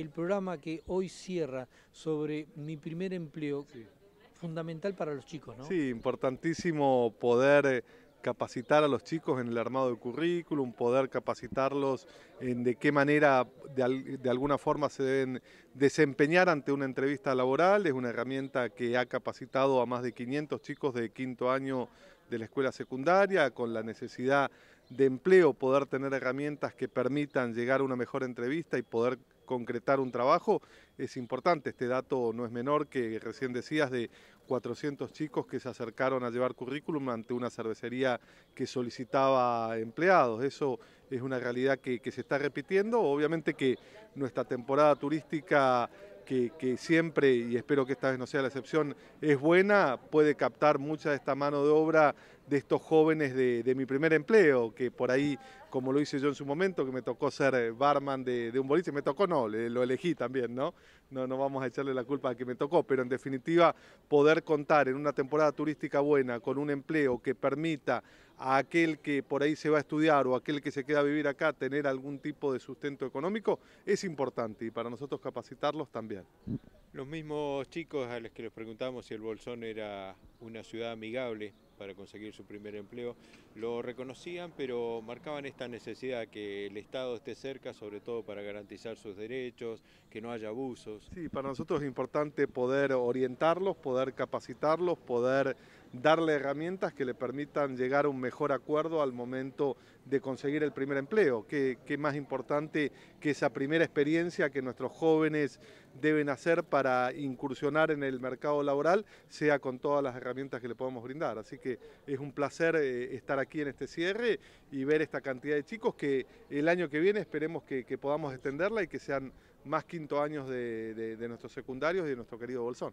el programa que hoy cierra sobre mi primer empleo, fundamental para los chicos, ¿no? Sí, importantísimo poder eh, capacitar a los chicos en el armado de currículum, poder capacitarlos en de qué manera de, de, alguna forma se deben desempeñar ante una entrevista laboral. Es una herramienta que ha capacitado a más de 500 chicos de quinto año de la escuela secundaria con la necesidad de empleo, poder tener herramientas que permitan llegar a una mejor entrevista y poder concretar un trabajo es importante. Este dato no es menor que recién decías de 400 chicos que se acercaron a llevar currículum ante una cervecería que solicitaba empleados. Eso es una realidad que, se está repitiendo. Obviamente que nuestra temporada turística... que siempre, y espero que esta vez no sea la excepción, es buena, puede captar mucha de esta mano de obra de estos jóvenes de, mi primer empleo, que por ahí, como lo hice yo en su momento, que me tocó ser eh, barman de, un boliche, me tocó no, lo elegí también, ¿no? ¿no? No vamos a echarle la culpa a que me tocó, pero en definitiva poder contar en una temporada turística buena con un empleo que permita a aquel que por ahí se va a estudiar o aquel que se queda a vivir acá tener algún tipo de sustento económico es importante y para nosotros capacitarlos también. Los mismos chicos a los que les preguntamos si el Bolsón era una ciudad amigable para conseguir su primer empleo, lo reconocían, pero marcaban esta necesidad que el Estado esté cerca, sobre todo para garantizar sus derechos, que no haya abusos. Sí, para nosotros es importante poder orientarlos, poder capacitarlos, poder darle herramientas que le permitan llegar a un mejor acuerdo al momento de conseguir el primer empleo. ¿Qué, más importante que esa primera experiencia que nuestros jóvenes deben hacer para incursionar en el mercado laboral, sea con todas las herramientas que le podemos brindar. Así que es un placer eh, estar aquí en este cierre y ver esta cantidad de chicos que el año que viene esperemos que, podamos extenderla y que sean más quinto años de, de nuestros secundarios y de nuestro querido Bolsón.